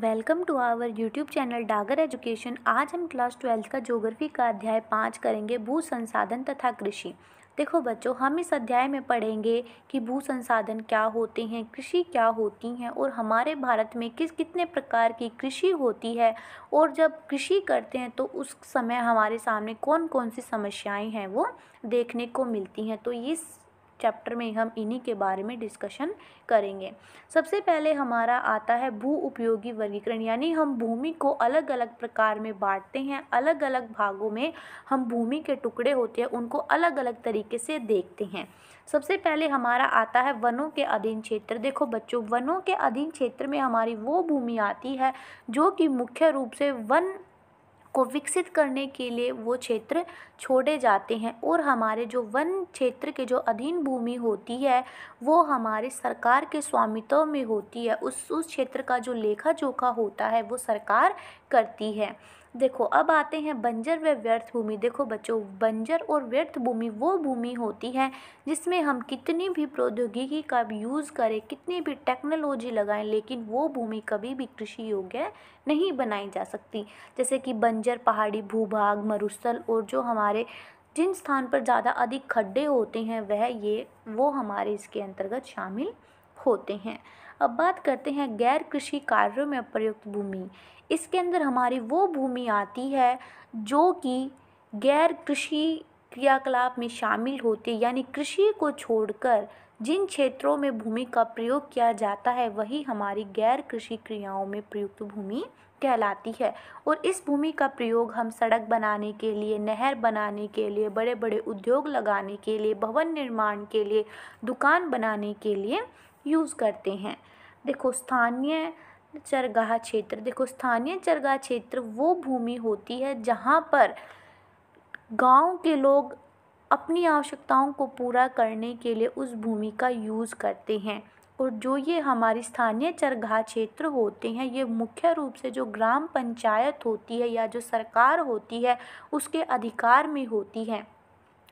welcome to our YouTube channel Dagar education आज हम class twelfth का ज्योग्राफी का अध्याय पाँच करेंगे भू संसाधन तथा कृषि देखो बच्चों हम इस अध्याय में पढ़ेंगे कि भू संसाधन क्या होते हैं कृषि क्या होती हैं और हमारे भारत में किस कितने प्रकार की कृषि होती है और जब कृषि करते हैं तो उस समय हमारे सामने कौन कौन सी समस्याएं हैं वो देखने को मिलती हैं तो ये चैप्टर में हम इन्हीं के बारे में डिस्कशन करेंगे सबसे पहले हमारा आता है भू उपयोगी वर्गीकरण यानी हम भूमि को अलग अलग प्रकार में बांटते हैं अलग अलग भागों में हम भूमि के टुकड़े होते हैं उनको अलग अलग तरीके से देखते हैं सबसे पहले हमारा आता है वनों के अधीन क्षेत्र देखो बच्चों वनों के अधीन क्षेत्र में हमारी वो भूमि आती है जो कि मुख्य रूप से वन को विकसित करने के लिए वो क्षेत्र छोड़े जाते हैं और हमारे जो वन क्षेत्र के जो अधीन भूमि होती है वो हमारे सरकार के स्वामित्व में होती है उस उस क्षेत्र का जो लेखा जोखा होता है वो सरकार करती है देखो अब आते हैं बंजर व व्यर्थ भूमि देखो बच्चों बंजर और व्यर्थ भूमि वो भूमि होती है जिसमें हम कितनी भी प्रौद्योगिकी का यूज़ करें कितनी भी टेक्नोलॉजी लगाएं लेकिन वो भूमि कभी भी कृषि योग्य नहीं बनाई जा सकती जैसे कि बंजर पहाड़ी भूभाग मरुस्थल और जो हमारे जिन स्थान पर ज़्यादा अधिक खड्डे होते हैं वह ये वो हमारे इसके अंतर्गत शामिल होते हैं अब बात करते हैं गैर कृषि कार्यों में प्रयुक्त भूमि इसके अंदर हमारी वो भूमि आती है जो कि गैर कृषि क्रियाकलाप में शामिल होती यानी कृषि को छोड़कर जिन क्षेत्रों में भूमि का प्रयोग किया जाता है वही हमारी गैर कृषि क्रियाओं में प्रयुक्त भूमि कहलाती है और इस भूमि का प्रयोग हम सड़क बनाने के लिए नहर बनाने के लिए बड़े बड़े उद्योग लगाने के लिए भवन निर्माण के लिए दुकान बनाने के लिए यूज़ करते हैं देखो स्थानीय चरगाह क्षेत्र देखो स्थानीय चरगाह क्षेत्र वो भूमि होती है जहाँ पर गांव के लोग अपनी आवश्यकताओं को पूरा करने के लिए उस भूमि का यूज़ करते हैं और जो ये हमारी स्थानीय चरगाह क्षेत्र होते हैं ये मुख्य रूप से जो ग्राम पंचायत होती है या जो सरकार होती है उसके अधिकार में होती है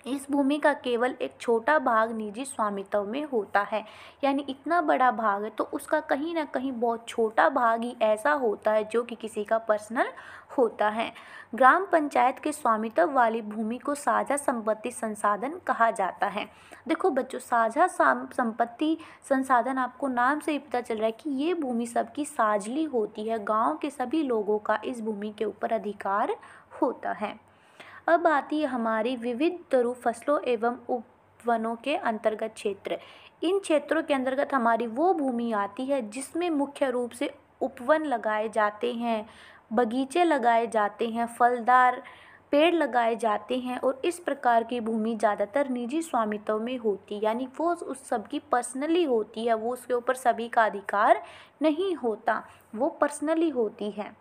इस भूमि का केवल एक छोटा भाग निजी स्वामित्व में होता है यानी इतना बड़ा भाग है तो उसका कहीं ना कहीं बहुत छोटा भाग ही ऐसा होता है जो कि किसी का पर्सनल होता है ग्राम पंचायत के स्वामित्व वाली भूमि को साझा संपत्ति संसाधन कहा जाता है देखो बच्चों साझा संपत्ति संसाधन आपको नाम से ही पता चल रहा है कि ये भूमि सबकी साझली होती है गाँव के सभी लोगों का इस भूमि के ऊपर अधिकार होता है अब आती है हमारी विविध तरु फसलों एवं उपवनों के अंतर्गत क्षेत्र इन क्षेत्रों के अंतर्गत हमारी वो भूमि आती है जिसमें मुख्य रूप से उपवन लगाए जाते हैं बगीचे लगाए जाते हैं फलदार पेड़ लगाए जाते हैं और इस प्रकार की भूमि ज़्यादातर निजी स्वामित्व में होती है यानी वो उस सबकी पर्सनली होती है वो उसके ऊपर सभी का अधिकार नहीं होता वो पर्सनली होती है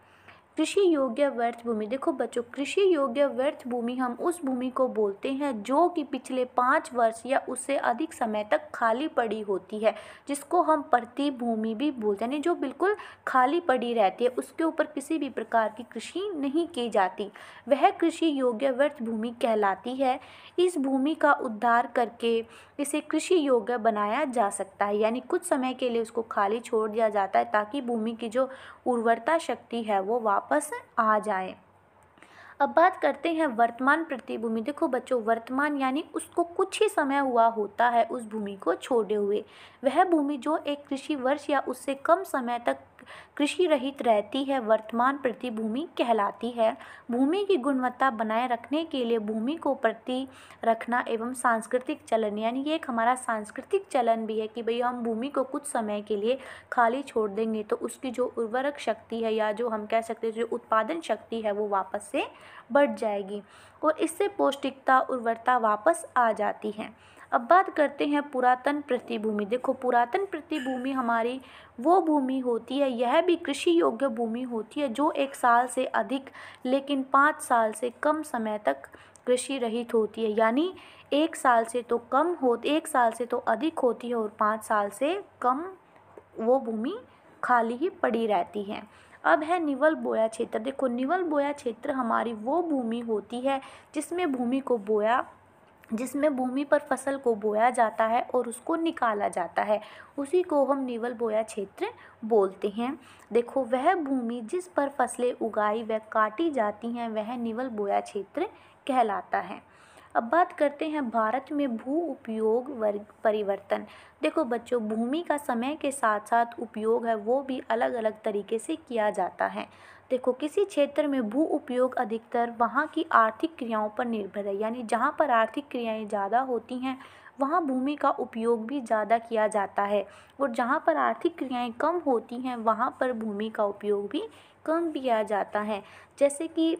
कृषि योग्य व्यर्थ भूमि देखो बच्चों कृषि योग्य व्यर्थ भूमि हम उस भूमि को बोलते हैं जो कि पिछले पाँच वर्ष या उससे अधिक समय तक खाली पड़ी होती है जिसको हम प्रति भूमि भी बोलते हैं यानी जो बिल्कुल खाली पड़ी रहती है उसके ऊपर किसी भी प्रकार की कृषि नहीं की जाती वह कृषि योग्य व्यर्थ भूमि कहलाती है इस भूमि का उद्धार करके इसे कृषि योग्य बनाया जा सकता है यानी कुछ समय के लिए उसको खाली छोड़ दिया जाता है ताकि भूमि की जो उर्वरता शक्ति है वो वापस वापस आ जाए अब बात करते हैं वर्तमान प्रतिभूमि देखो बच्चों वर्तमान यानी उसको कुछ ही समय हुआ होता है उस भूमि को छोड़े हुए वह भूमि जो एक कृषि वर्ष या उससे कम समय तक कृषि रहित रहती है वर्तमान प्रतिभूमि कहलाती है भूमि की गुणवत्ता बनाए रखने के लिए भूमि को प्रति रखना एवं सांस्कृतिक चलन यानी ये एक हमारा सांस्कृतिक चलन भी है कि भई हम भूमि को कुछ समय के लिए खाली छोड़ देंगे तो उसकी जो उर्वरक शक्ति है या जो हम कह सकते हैं जो उत्पादन शक्ति है वो वापस से बढ़ जाएगी और इससे पौष्टिकता उर्वरता वापस आ जाती है अब बात करते हैं पुरातन प्रतिभूमि देखो पुरातन प्रतिभूमि हमारी वो भूमि होती है यह भी कृषि योग्य भूमि होती है जो एक साल से अधिक लेकिन पाँच साल से कम समय तक कृषि रहित होती है यानी एक साल से तो कम हो एक साल से तो अधिक होती है और पाँच साल से कम वो भूमि खाली ही पड़ी रहती है अब है निवल बोया क्षेत्र देखो निवल बोया क्षेत्र हमारी वो भूमि होती है जिसमें भूमि को बोया जिसमें भूमि पर फसल को बोया जाता है और उसको निकाला जाता है उसी को हम निवल बोया क्षेत्र बोलते हैं देखो वह भूमि जिस पर फसलें उगाई व काटी जाती हैं वह निवल बोया क्षेत्र कहलाता है अब बात करते हैं भारत में भू उपयोग वर्ग परिवर्तन देखो बच्चों भूमि का समय के साथ साथ उपयोग है वो भी अलग अलग तरीके से किया जाता है देखो किसी क्षेत्र में भू उपयोग अधिकतर वहाँ की आर्थिक क्रियाओं पर निर्भर है यानी जहाँ पर आर्थिक क्रियाएँ ज़्यादा होती हैं वहाँ भूमि का उपयोग भी ज़्यादा किया जाता है और जहाँ पर आर्थिक क्रियाएँ कम होती हैं वहाँ पर भूमि का उपयोग भी कम किया जाता है जैसे कि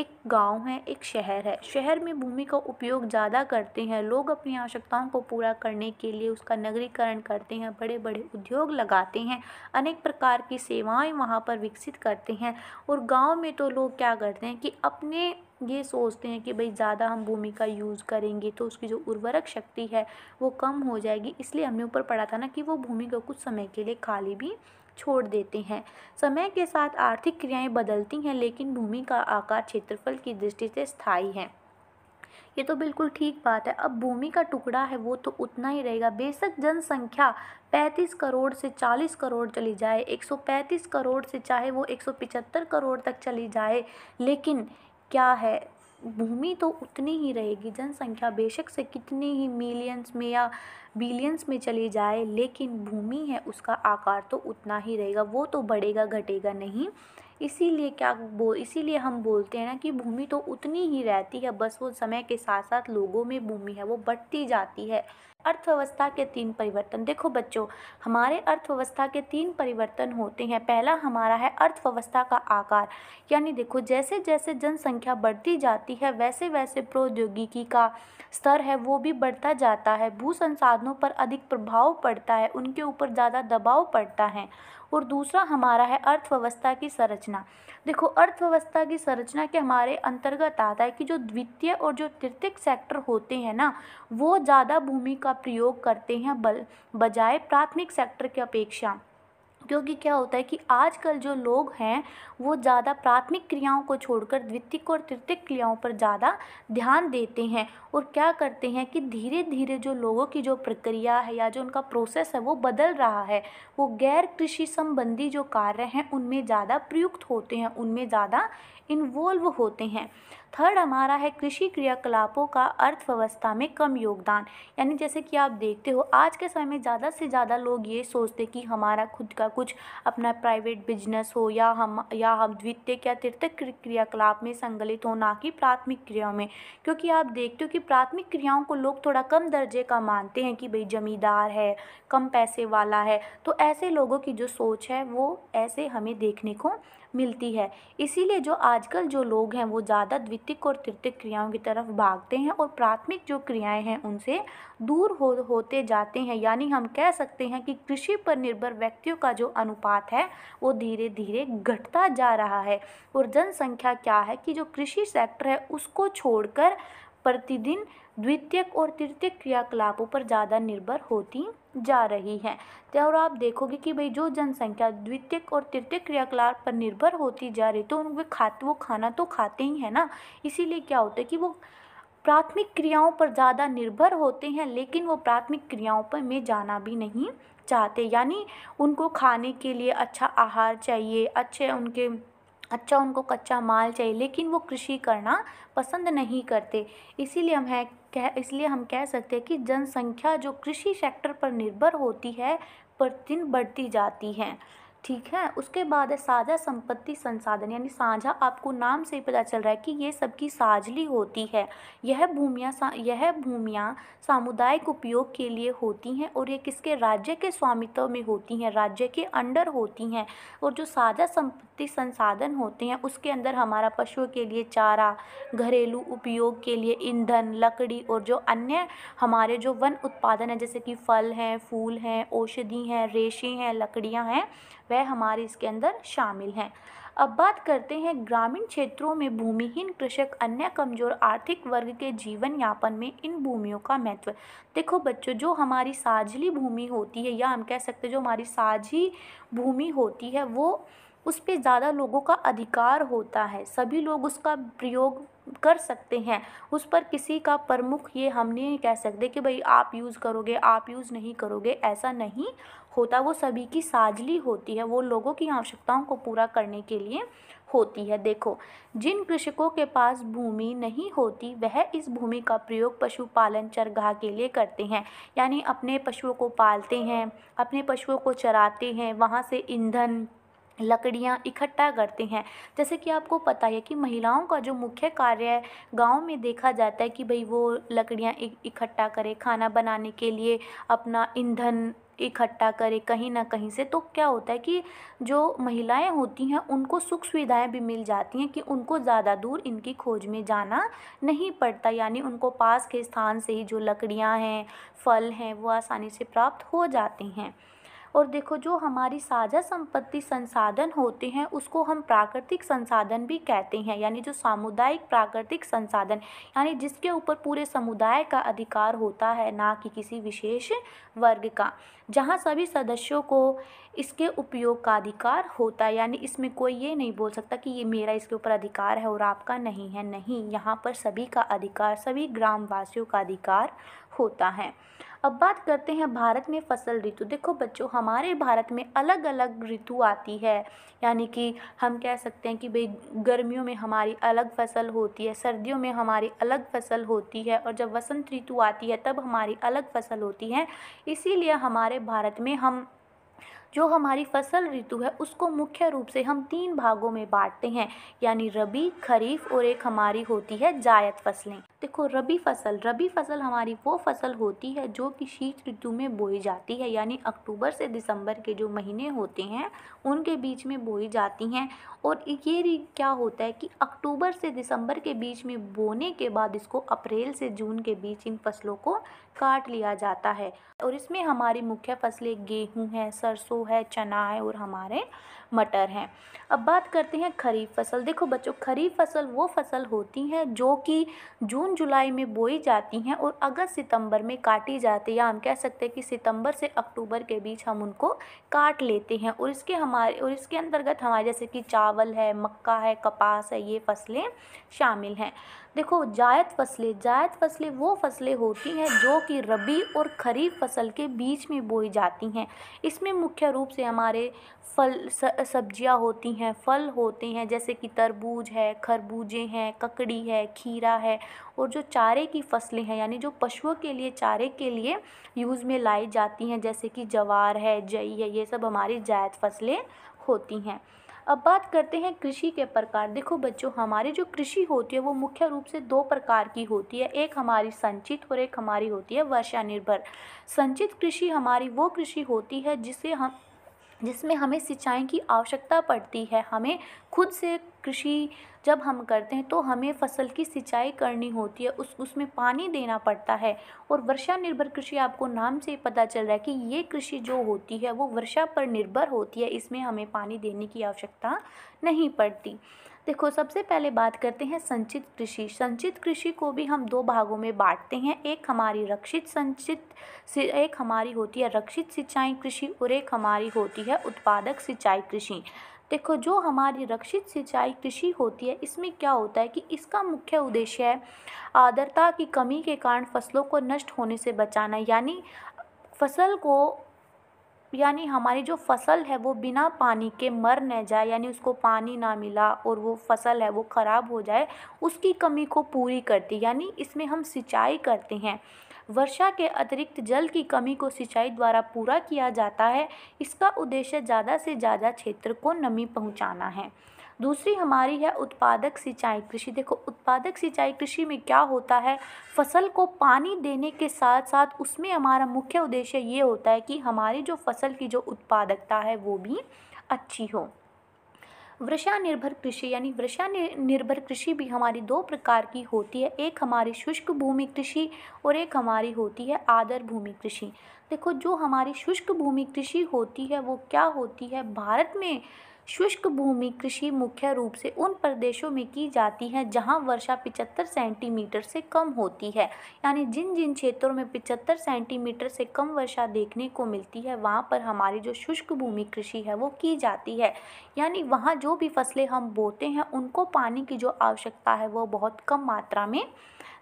एक गांव है एक शहर है शहर में भूमि का उपयोग ज़्यादा करते हैं लोग अपनी आवश्यकताओं को पूरा करने के लिए उसका नगरीकरण करते हैं बड़े बड़े उद्योग लगाते हैं अनेक प्रकार की सेवाएं वहाँ पर विकसित करते हैं और गांव में तो लोग क्या करते हैं कि अपने ये सोचते हैं कि भाई ज़्यादा हम भूमि का यूज़ करेंगे तो उसकी जो उर्वरक शक्ति है वो कम हो जाएगी इसलिए हमने ऊपर पढ़ा था ना कि वो भूमि को कुछ समय के लिए खाली भी छोड़ देते हैं समय के साथ आर्थिक क्रियाएं बदलती हैं लेकिन भूमि का आकार क्षेत्रफल की दृष्टि से स्थायी है ये तो बिल्कुल ठीक बात है अब भूमि का टुकड़ा है वो तो उतना ही रहेगा बेशक जनसंख्या 35 करोड़ से 40 करोड़ चली जाए 135 करोड़ से चाहे वो 175 करोड़ तक चली जाए लेकिन क्या है भूमि तो उतनी ही रहेगी जनसंख्या बेशक से कितने ही मिलियंस में या बिलियंस में चली जाए लेकिन भूमि है उसका आकार तो उतना ही रहेगा वो तो बढ़ेगा घटेगा नहीं इसीलिए क्या बो इसीलिए हम बोलते हैं ना कि भूमि तो उतनी ही रहती है बस वो समय के साथ साथ लोगों में भूमि है वो बढ़ती जाती है अर्थव्यवस्था के तीन परिवर्तन देखो बच्चों हमारे अर्थव्यवस्था के तीन परिवर्तन होते हैं पहला हमारा है अर्थव्यवस्था का आकार यानी देखो जैसे जैसे जनसंख्या बढ़ती जाती है वैसे वैसे प्रौद्योगिकी का स्तर है वो भी बढ़ता जाता है भू संसाधनों पर अधिक प्रभाव पड़ता है उनके ऊपर ज़्यादा दबाव पड़ता है और दूसरा हमारा है अर्थव्यवस्था की संरचना देखो अर्थव्यवस्था की संरचना के हमारे अंतर्गत आता है कि जो द्वितीय और जो तृतीय सेक्टर होते हैं ना वो ज़्यादा भूमि का प्रयोग करते हैं बल बजाय प्राथमिक सेक्टर की अपेक्षा क्योंकि क्या होता है कि आजकल जो लोग हैं वो ज़्यादा प्राथमिक क्रियाओं को छोड़कर द्वितीय और तृतीय क्रियाओं पर ज़्यादा ध्यान देते हैं और क्या करते हैं कि धीरे धीरे जो लोगों की जो प्रक्रिया है या जो उनका प्रोसेस है वो बदल रहा है वो गैर कृषि संबंधी जो कार्य हैं उनमें ज़्यादा प्रयुक्त होते हैं उनमें ज़्यादा इन्वॉल्व होते हैं थर्ड हमारा है कृषि क्रियाकलापों का अर्थव्यवस्था में कम योगदान यानी जैसे कि आप देखते हो आज के समय में ज़्यादा से ज़्यादा लोग ये सोचते कि हमारा खुद का कुछ अपना प्राइवेट बिजनेस हो या हम या हम द्वितीय या तृतीय क्रियाकलाप में संगलित हो ना कि प्राथमिक क्रियाओं में क्योंकि आप देखते हो कि प्राथमिक क्रियाओं को लोग थोड़ा कम दर्जे का मानते हैं कि भाई जमींदार है कम पैसे वाला है तो ऐसे लोगों की जो सोच है वो ऐसे हमें देखने को मिलती है इसीलिए जो आजकल जो लोग हैं वो ज़्यादा द्वितीय और तृतीय क्रियाओं की तरफ भागते हैं और प्राथमिक जो क्रियाएं हैं उनसे दूर हो होते जाते हैं यानी हम कह सकते हैं कि कृषि पर निर्भर व्यक्तियों का जो अनुपात है वो धीरे धीरे घटता जा रहा है और जनसंख्या क्या है कि जो कृषि सेक्टर है उसको छोड़कर प्रतिदिन द्वितीयक और तृतीय क्रियाकलापों पर ज़्यादा निर्भर होती जा रही है तो और आप देखोगे कि भाई जो जनसंख्या द्वितीयक और तृतीय क्रियाकलाप पर निर्भर होती जा रही तो उनके खाते वो खाना तो खाते ही है ना इसीलिए क्या होता है कि वो प्राथमिक क्रियाओं पर ज़्यादा निर्भर होते हैं लेकिन वो प्राथमिक क्रियाओं पर में जाना भी नहीं चाहते यानी उनको खाने के लिए अच्छा आहार चाहिए अच्छे उनके अच्छा उनको कच्चा माल चाहिए लेकिन वो कृषि करना पसंद नहीं करते इसीलिए हम है कह इसलिए हम कह सकते हैं कि जनसंख्या जो कृषि सेक्टर पर निर्भर होती है प्रतिदिन बढ़ती जाती है ठीक है उसके बाद है साझा संपत्ति संसाधन यानी साझा आपको नाम से ही पता चल रहा है कि ये सबकी साझली होती है यह भूमियाँ यह भूमियाँ सामुदायिक उपयोग के लिए होती हैं और ये किसके राज्य के स्वामित्व में होती हैं राज्य के अंडर होती हैं और जो साझा संपत्ति प्राकृतिक संसाधन होते हैं उसके अंदर हमारा पशुओं के लिए चारा घरेलू उपयोग के लिए ईंधन लकड़ी और जो अन्य हमारे जो वन उत्पादन है जैसे कि फल हैं फूल हैं औषधि हैं रेशे हैं लकड़ियाँ हैं वह हमारे इसके अंदर शामिल हैं अब बात करते हैं ग्रामीण क्षेत्रों में भूमिहीन कृषक अन्य कमज़ोर आर्थिक वर्ग के जीवन यापन में इन भूमियों का महत्व देखो बच्चों जो हमारी साझली भूमि होती है या हम कह सकते हैं जो हमारी साझी भूमि होती है वो उस पर ज़्यादा लोगों का अधिकार होता है सभी लोग उसका प्रयोग कर सकते हैं उस पर किसी का प्रमुख ये हम नहीं कह सकते कि भाई आप यूज़ करोगे आप यूज़ नहीं करोगे ऐसा नहीं होता वो सभी की साजली होती है वो लोगों की आवश्यकताओं को पूरा करने के लिए होती है देखो जिन कृषकों के पास भूमि नहीं होती वह इस भूमि का प्रयोग पशुपालन चरगाह के लिए करते हैं यानी अपने पशुओं को पालते हैं अपने पशुओं को चराते हैं वहाँ से ईंधन लकड़ियाँ इकट्ठा करते हैं जैसे कि आपको पता है कि महिलाओं का जो मुख्य कार्य है गाँव में देखा जाता है कि भाई वो लकड़ियाँ इकट्ठा करें खाना बनाने के लिए अपना ईंधन इकट्ठा करे कहीं ना कहीं से तो क्या होता है कि जो महिलाएं होती हैं उनको सुख सुविधाएं भी मिल जाती हैं कि उनको ज़्यादा दूर इनकी खोज में जाना नहीं पड़ता यानी उनको पास के स्थान से ही जो लकड़ियाँ हैं फल हैं वो आसानी से प्राप्त हो जाती हैं और देखो जो हमारी साझा संपत्ति संसाधन होते हैं उसको हम प्राकृतिक संसाधन भी कहते हैं यानी जो सामुदायिक प्राकृतिक संसाधन यानी जिसके ऊपर पूरे समुदाय का अधिकार होता है ना कि किसी विशेष वर्ग का जहाँ सभी सदस्यों को इसके उपयोग का अधिकार होता है यानी इसमें कोई ये नहीं बोल सकता कि ये मेरा इसके ऊपर अधिकार है और आपका नहीं है नहीं यहाँ पर सभी का अधिकार सभी ग्रामवासियों का अधिकार होता है अब बात करते हैं भारत में फसल ऋतु देखो बच्चों हमारे भारत में अलग अलग ऋतु आती है यानी कि हम कह सकते हैं कि भाई गर्मियों में हमारी अलग फसल होती है सर्दियों में हमारी अलग फसल होती है और जब वसंत ऋतु आती है तब हमारी अलग फसल होती है इसीलिए हमारे भारत में हम जो हमारी फसल ऋतु है उसको मुख्य रूप से हम तीन भागों में बांटते हैं यानी रबी खरीफ और एक हमारी होती है जायद फसलें देखो रबी फ़सल रबी फ़सल हमारी वो फ़सल होती है जो कि शीत ऋतु में बोई जाती है यानी अक्टूबर से दिसंबर के जो महीने होते हैं उनके बीच में बोई जाती हैं और ये क्या होता है कि अक्टूबर से दिसंबर के बीच में बोने के बाद इसको अप्रैल से जून के बीच इन फसलों को काट लिया जाता है और इसमें हमारी मुख्य फसलें गेहूँ है सरसों है चना है और हमारे मटर हैं अब बात करते हैं खरीफ फसल देखो बच्चों खरीफ फसल वो फसल होती हैं जो कि जून जुलाई में बोई जाती हैं और अगस्त सितंबर में काटी जाती है या हम कह सकते हैं कि सितंबर से अक्टूबर के बीच हम उनको काट लेते हैं और इसके हमारे और इसके अंतर्गत हमारे जैसे कि चावल है मक्का है कपास है ये फसलें शामिल हैं देखो जायद फसलें जायद फसलें वो फसलें होती हैं जो कि रबी और खरीफ फसल के बीच में बोई जाती हैं इसमें मुख्य रूप से हमारे फल सब्जियां होती हैं फल होते हैं जैसे कि तरबूज है खरबूजे हैं ककड़ी है खीरा है और जो चारे की फसलें हैं यानी जो पशुओं के लिए चारे के लिए यूज़ में लाई जाती हैं जैसे कि जवार है जई है ये सब हमारी जायद फसलें होती हैं अब बात करते हैं कृषि के प्रकार देखो बच्चों हमारी जो कृषि होती है वो मुख्य रूप से दो प्रकार की होती है एक हमारी संचित और एक हमारी होती है वर्षा निर्भर संचित कृषि हमारी वो कृषि होती है जिसे हम जिसमें हमें सिंचाई की आवश्यकता पड़ती है हमें खुद से कृषि जब हम करते हैं तो हमें फ़सल की सिंचाई करनी होती है उस उसमें पानी देना पड़ता है और वर्षा निर्भर कृषि आपको नाम से पता चल रहा है कि ये कृषि जो होती है वो वर्षा पर निर्भर होती है इसमें हमें पानी देने की आवश्यकता नहीं पड़ती देखो सबसे पहले बात करते हैं संचित कृषि संचित कृषि को भी हम दो भागों में बांटते हैं एक हमारी रक्षित संचित एक हमारी होती है रक्षित सिंचाई कृषि और एक हमारी होती है उत्पादक सिंचाई कृषि देखो जो हमारी रक्षित सिंचाई कृषि होती है इसमें क्या होता है कि इसका मुख्य उद्देश्य है आर्द्रता की कमी के कारण फसलों को नष्ट होने से बचाना यानी फसल को यानी हमारी जो फसल है वो बिना पानी के मर न जाए यानी उसको पानी ना मिला और वो फसल है वो ख़राब हो जाए उसकी कमी को पूरी करती यानी इसमें हम सिंचाई करते हैं वर्षा के अतिरिक्त जल की कमी को सिंचाई द्वारा पूरा किया जाता है इसका उद्देश्य ज़्यादा से ज़्यादा क्षेत्र को नमी पहुँचाना है दूसरी हमारी है उत्पादक सिंचाई कृषि देखो उत्पादक सिंचाई कृषि में क्या होता है फसल को पानी देने के साथ साथ उसमें हमारा मुख्य उद्देश्य ये होता है कि हमारी जो फसल की जो उत्पादकता है वो भी अच्छी हो वृषा निर्भर कृषि यानी वृषा निर्भर कृषि भी हमारी दो प्रकार की होती है एक हमारी शुष्क भूमि कृषि और एक हमारी होती है आदर भूमि कृषि देखो जो हमारी शुष्क भूमि कृषि होती है वो क्या होती है भारत में शुष्क भूमि कृषि मुख्य रूप से उन प्रदेशों में की जाती है जहां वर्षा 75 सेंटीमीटर से कम होती है यानी जिन जिन क्षेत्रों में 75 सेंटीमीटर से कम वर्षा देखने को मिलती है वहां पर हमारी जो शुष्क भूमि कृषि है वो की जाती है यानी वहाँ जो भी फसलें हम बोते हैं उनको पानी की जो आवश्यकता है वो बहुत कम मात्रा में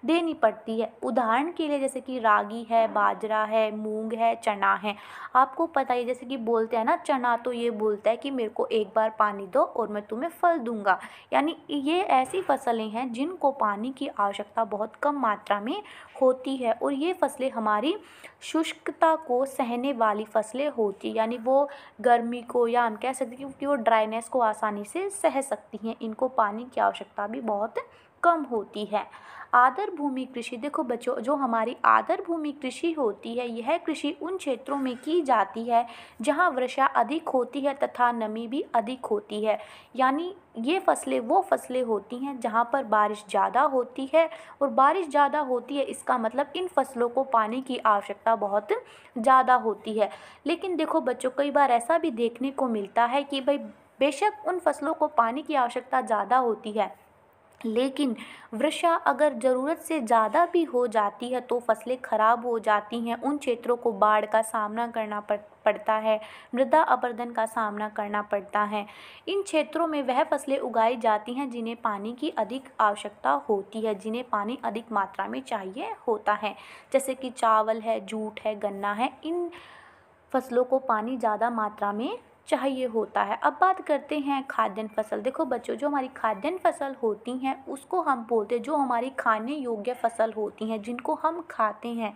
देनी पड़ती है उदाहरण के लिए जैसे कि रागी है बाजरा है मूंग है चना है आपको पता ही जैसे कि बोलते हैं ना चना तो ये बोलता है कि मेरे को एक बार पानी दो और मैं तुम्हें फल दूंगा यानी ये ऐसी फसलें हैं जिनको पानी की आवश्यकता बहुत कम मात्रा में होती है और ये फसलें हमारी शुष्कता को सहने वाली फसलें होती यानी वो गर्मी को या हम कह सकते हैं क्योंकि वो ड्राइनेस को आसानी से सह सकती हैं इनको पानी की आवश्यकता भी बहुत कम होती है आदर भूमि कृषि देखो बच्चों जो हमारी आदर भूमि कृषि होती है यह कृषि उन क्षेत्रों में की जाती है जहाँ वर्षा अधिक होती है तथा नमी भी अधिक होती है यानी ये फसलें वो फसलें होती हैं जहाँ पर बारिश ज़्यादा होती है और बारिश ज़्यादा होती है इसका मतलब इन फसलों को पानी की आवश्यकता बहुत ज़्यादा होती है लेकिन देखो बच्चों कई बार ऐसा भी देखने को मिलता है कि भाई बेशक उन फसलों को पानी की आवश्यकता ज़्यादा होती है लेकिन वर्षा अगर ज़रूरत से ज़्यादा भी हो जाती है तो फसलें ख़राब हो जाती हैं उन क्षेत्रों को बाढ़ का सामना करना पड़ पड़ता है मृदा अपर्दन का सामना करना पड़ता है इन क्षेत्रों में वह फसलें उगाई जाती हैं जिन्हें पानी की अधिक आवश्यकता होती है जिन्हें पानी अधिक मात्रा में चाहिए होता है जैसे कि चावल है जूट है गन्ना है इन फसलों को पानी ज़्यादा मात्रा में चाहिए होता है अब बात करते हैं खाद्यान्न फसल देखो बच्चों जो हमारी खाद्यान्न फसल होती हैं उसको हम बोलते हैं जो हमारी खाने योग्य फसल होती हैं जिनको हम खाते हैं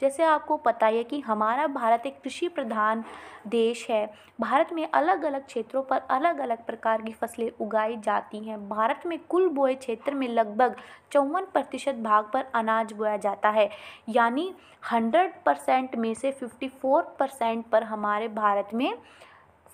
जैसे आपको पता है कि हमारा भारत एक कृषि प्रधान देश है भारत में अलग अलग क्षेत्रों पर अलग अलग प्रकार की फसलें उगाई जाती हैं भारत में कुल बोए क्षेत्र में लगभग चौवन प्रतिशत भाग पर अनाज बोया जाता है यानी हंड्रेड परसेंट में से फिफ्टी फोर परसेंट पर हमारे भारत में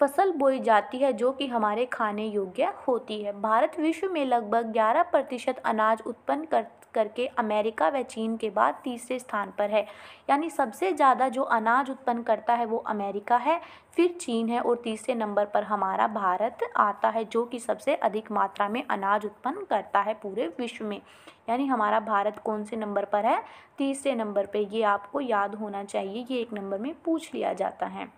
फसल बोई जाती है जो कि हमारे खाने योग्य होती है भारत विश्व में लगभग 11 प्रतिशत अनाज उत्पन्न कर करके अमेरिका व चीन के बाद तीसरे स्थान पर है यानी सबसे ज़्यादा जो अनाज उत्पन्न करता है वो अमेरिका है फिर चीन है और तीसरे नंबर पर हमारा भारत आता है जो कि सबसे अधिक मात्रा में अनाज उत्पन्न करता है पूरे विश्व में यानी हमारा भारत कौन से नंबर पर है तीसरे नंबर पर ये आपको याद होना चाहिए ये एक नंबर में पूछ लिया जाता है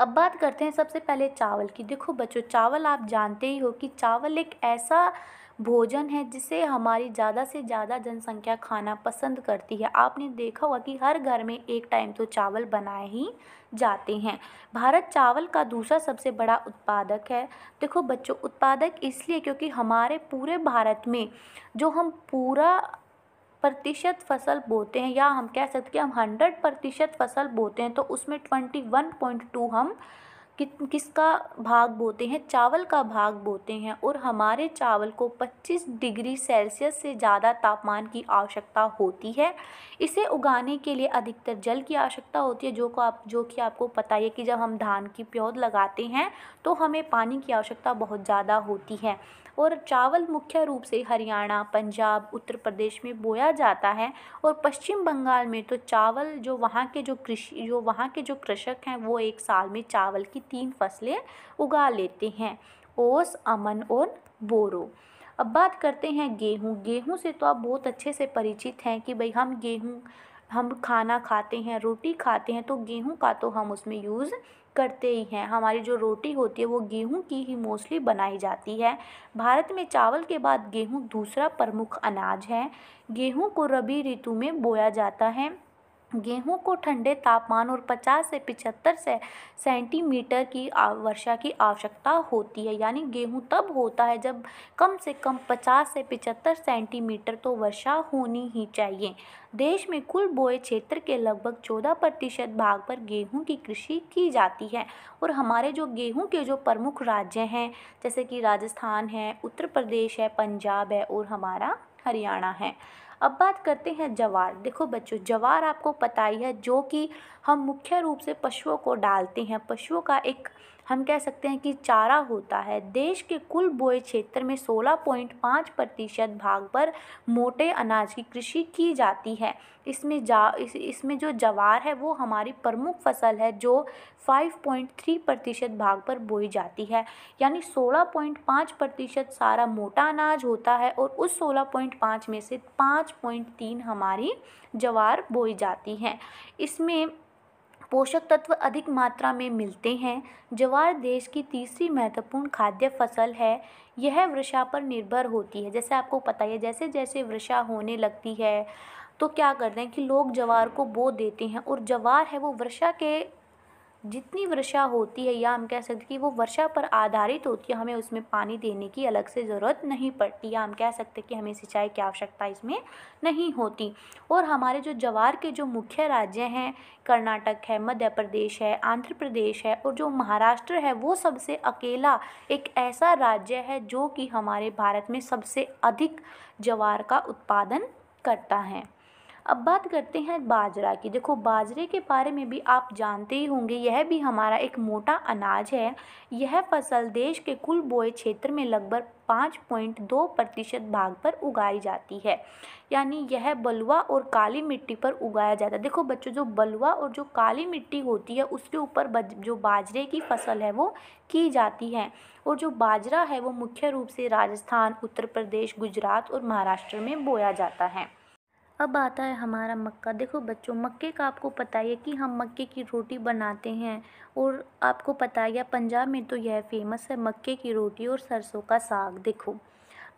अब बात करते हैं सबसे पहले चावल की देखो बच्चों चावल आप जानते ही हो कि चावल एक ऐसा भोजन है जिसे हमारी ज़्यादा से ज़्यादा जनसंख्या खाना पसंद करती है आपने देखा होगा कि हर घर में एक टाइम तो चावल बनाए ही जाते हैं भारत चावल का दूसरा सबसे बड़ा उत्पादक है देखो बच्चों उत्पादक इसलिए क्योंकि हमारे पूरे भारत में जो हम पूरा प्रतिशत फसल बोते हैं या हम कह सकते हैं कि हम हंड्रेड प्रतिशत फसल बोते हैं तो उसमें ट्वेंटी वन पॉइंट टू हम कि, किसका भाग बोते हैं चावल का भाग बोते हैं और हमारे चावल को 25 डिग्री सेल्सियस से ज़्यादा तापमान की आवश्यकता होती है इसे उगाने के लिए अधिकतर जल की आवश्यकता होती है जो को आप जो कि आपको पता है कि जब हम धान की प्योद लगाते हैं तो हमें पानी की आवश्यकता बहुत ज़्यादा होती है और चावल मुख्य रूप से हरियाणा पंजाब उत्तर प्रदेश में बोया जाता है और पश्चिम बंगाल में तो चावल जो वहाँ के जो कृषि जो वहाँ के जो कृषक हैं वो एक साल में चावल की तीन फसलें उगा लेते हैं ओस अमन और बोरो अब बात करते हैं गेहूँ गेहूँ से तो आप बहुत अच्छे से परिचित हैं कि भाई हम गेहूँ हम खाना खाते हैं रोटी खाते हैं तो गेहूँ का तो हम उसमें यूज़ करते ही हैं हमारी जो रोटी होती है वो गेहूँ की ही मोस्टली बनाई जाती है भारत में चावल के बाद गेहूँ दूसरा प्रमुख अनाज है गेहूँ को रबी ऋतु में बोया जाता है गेहूं को ठंडे तापमान और 50 से 75 से सेंटीमीटर की वर्षा की आवश्यकता होती है यानी गेहूं तब होता है जब कम से कम 50 से 75 सेंटीमीटर तो वर्षा होनी ही चाहिए देश में कुल बोए क्षेत्र के लगभग 14 प्रतिशत भाग पर गेहूं की कृषि की जाती है और हमारे जो गेहूं के जो प्रमुख राज्य हैं जैसे कि राजस्थान है उत्तर प्रदेश है पंजाब है और हमारा हरियाणा है अब बात करते हैं जवार देखो बच्चों जवार आपको पता ही है जो कि हम मुख्य रूप से पशुओं को डालते हैं पशुओं का एक हम कह सकते हैं कि चारा होता है देश के कुल बोए क्षेत्र में 16.5 प्रतिशत भाग पर मोटे अनाज की कृषि की जाती है इसमें जा इस, इसमें जो जवार है वो हमारी प्रमुख फसल है जो 5.3 प्रतिशत भाग पर बोई जाती है यानी 16.5 प्रतिशत सारा मोटा अनाज होता है और उस 16.5 में से 5.3 हमारी जवार बोई जाती हैं इसमें पोषक तत्व अधिक मात्रा में मिलते हैं ज्वार देश की तीसरी महत्वपूर्ण खाद्य फसल है यह वृषा पर निर्भर होती है जैसे आपको पता है जैसे जैसे वृषा होने लगती है तो क्या करते हैं कि लोग ज्वार को बो देते हैं और जवार है वो वर्षा के जितनी वर्षा होती है या हम कह सकते हैं कि वो वर्षा पर आधारित होती है हमें उसमें पानी देने की अलग से ज़रूरत नहीं पड़ती या हम कह सकते हैं कि हमें सिंचाई की आवश्यकता इसमें नहीं होती और हमारे जो जवार के जो मुख्य राज्य हैं कर्नाटक है मध्य प्रदेश है आंध्र प्रदेश है और जो महाराष्ट्र है वो सबसे अकेला एक ऐसा राज्य है जो कि हमारे भारत में सबसे अधिक जवार का उत्पादन करता है अब बात करते हैं बाजरा की देखो बाजरे के बारे में भी आप जानते ही होंगे यह भी हमारा एक मोटा अनाज है यह फसल देश के कुल बोए क्षेत्र में लगभग पाँच पॉइंट दो प्रतिशत भाग पर उगाई जाती है यानी यह बलुआ और काली मिट्टी पर उगाया जाता है देखो बच्चों जो बलुआ और जो काली मिट्टी होती है उसके ऊपर जो बाजरे की फसल है वो की जाती है और जो बाजरा है वो मुख्य रूप से राजस्थान उत्तर प्रदेश गुजरात और महाराष्ट्र में बोया जाता है अब आता है हमारा मक्का देखो बच्चों मक्के का आपको पता है कि हम मक्के की रोटी बनाते हैं और आपको पता है पंजाब में तो यह फेमस है मक्के की रोटी और सरसों का साग देखो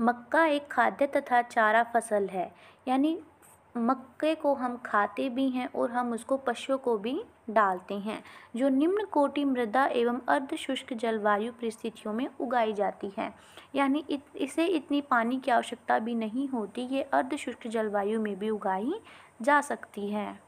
मक्का एक खाद्य तथा चारा फसल है यानी मक्के को हम खाते भी हैं और हम उसको पशुओं को भी डालते हैं जो निम्न कोटि मृदा एवं अर्ध शुष्क जलवायु परिस्थितियों में उगाई जाती है यानी इत, इसे इतनी पानी की आवश्यकता भी नहीं होती ये अर्ध शुष्क जलवायु में भी उगाई जा सकती है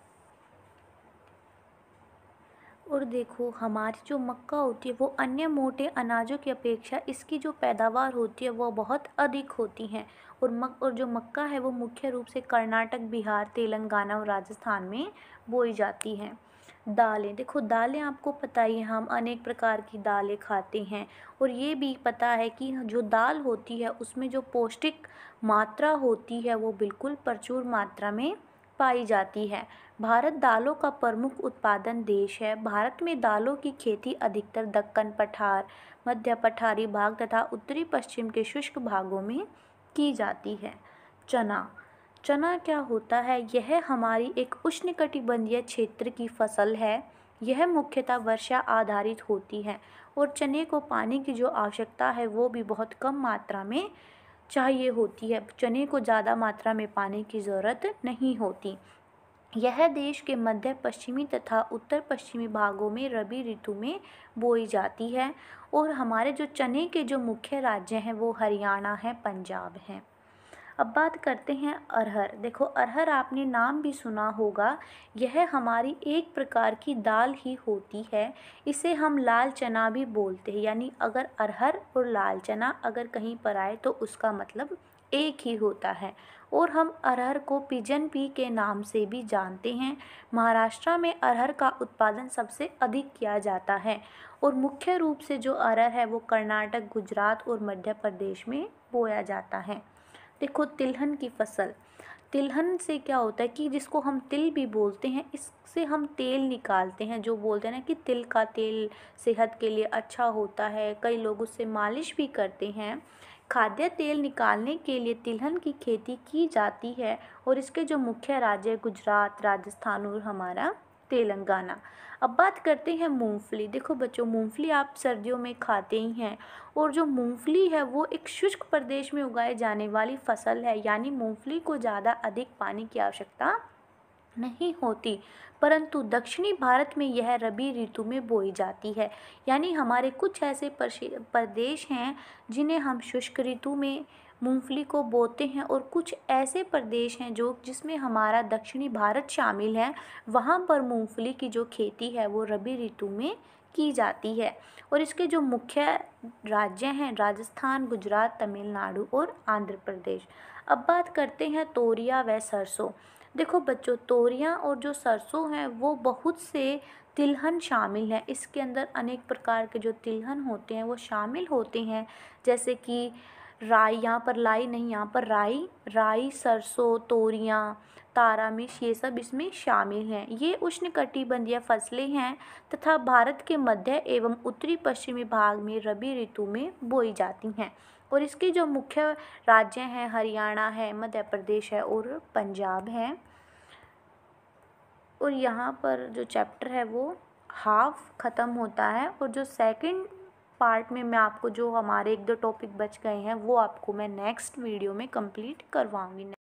और देखो हमारी जो मक्का होती है वो अन्य मोटे अनाजों की अपेक्षा इसकी जो पैदावार होती है वो बहुत अधिक होती हैं और मक और जो मक्का है वो मुख्य रूप से कर्नाटक बिहार तेलंगाना और राजस्थान में बोई जाती हैं दालें देखो दालें आपको पता ही हम अनेक प्रकार की दालें खाते हैं और ये भी पता है कि जो दाल होती है उसमें जो पौष्टिक मात्रा होती है वो बिल्कुल प्रचुर मात्रा में पाई जाती है भारत दालों का प्रमुख उत्पादन देश है भारत में दालों की खेती अधिकतर दक्कन पठार मध्य पठारी भाग तथा उत्तरी पश्चिम के शुष्क भागों में की जाती है चना चना क्या होता है यह हमारी एक उष्णकटिबंधीय क्षेत्र की फसल है यह मुख्यतः वर्षा आधारित होती है और चने को पानी की जो आवश्यकता है वो भी बहुत कम मात्रा में चाहिए होती है चने को ज़्यादा मात्रा में पानी की ज़रूरत नहीं होती यह देश के मध्य पश्चिमी तथा उत्तर पश्चिमी भागों में रबी ऋतु में बोई जाती है और हमारे जो चने के जो मुख्य राज्य हैं वो हरियाणा है पंजाब हैं अब बात करते हैं अरहर देखो अरहर आपने नाम भी सुना होगा यह हमारी एक प्रकार की दाल ही होती है इसे हम लाल चना भी बोलते हैं यानी अगर अरहर और लाल चना अगर कहीं पर आए तो उसका मतलब एक ही होता है और हम अरहर को पिजन पी के नाम से भी जानते हैं महाराष्ट्र में अरहर का उत्पादन सबसे अधिक किया जाता है और मुख्य रूप से जो अरहर है वो कर्नाटक गुजरात और मध्य प्रदेश में बोया जाता है देखो तिलहन की फसल तिलहन से क्या होता है कि जिसको हम तिल भी बोलते हैं इससे हम तेल निकालते हैं जो बोलते हैं ना कि तिल का तेल सेहत के लिए अच्छा होता है कई लोग उससे मालिश भी करते हैं खाद्य तेल निकालने के लिए तिलहन की खेती की जाती है और इसके जो मुख्य राज्य है गुजरात राजस्थान और हमारा तेलंगाना अब बात करते हैं मूंगफली देखो बच्चों मूंगफली आप सर्दियों में खाते ही हैं और जो मूंगफली है वो एक शुष्क प्रदेश में उगाए जाने वाली फसल है यानी मूंगफली को ज़्यादा अधिक पानी की आवश्यकता नहीं होती परंतु दक्षिणी भारत में यह रबी ऋतु में बोई जाती है यानी हमारे कुछ ऐसे प्रदेश हैं जिन्हें हम शुष्क ऋतु में मूंगफली को बोते हैं और कुछ ऐसे प्रदेश हैं जो जिसमें हमारा दक्षिणी भारत शामिल है वहाँ पर मूंगफली की जो खेती है वो रबी ऋतु में की जाती है और इसके जो मुख्य राज्य हैं राजस्थान गुजरात तमिलनाडु और आंध्र प्रदेश अब बात करते हैं तोरिया व सरसों देखो बच्चों तोरिया और जो सरसों हैं वो बहुत से तिलहन शामिल हैं इसके अंदर अनेक प्रकार के जो तिलहन होते हैं वो शामिल होते हैं जैसे कि राई यहाँ पर लाई नहीं यहाँ पर राई राई सरसों तोरियाँ तारा ये सब इसमें शामिल हैं ये उष्ण कटिबंधीय फसलें हैं तथा भारत के मध्य एवं उत्तरी पश्चिमी भाग में रबी ऋतु में बोई जाती हैं और इसके जो मुख्य राज्य हैं हरियाणा है मध्य प्रदेश है और पंजाब है और यहाँ पर जो चैप्टर है वो हाफ ख़त्म होता है और जो सेकंड पार्ट में मैं आपको जो हमारे एक दो टॉपिक बच गए हैं वो आपको मैं नेक्स्ट वीडियो में कंप्लीट करवाऊंगी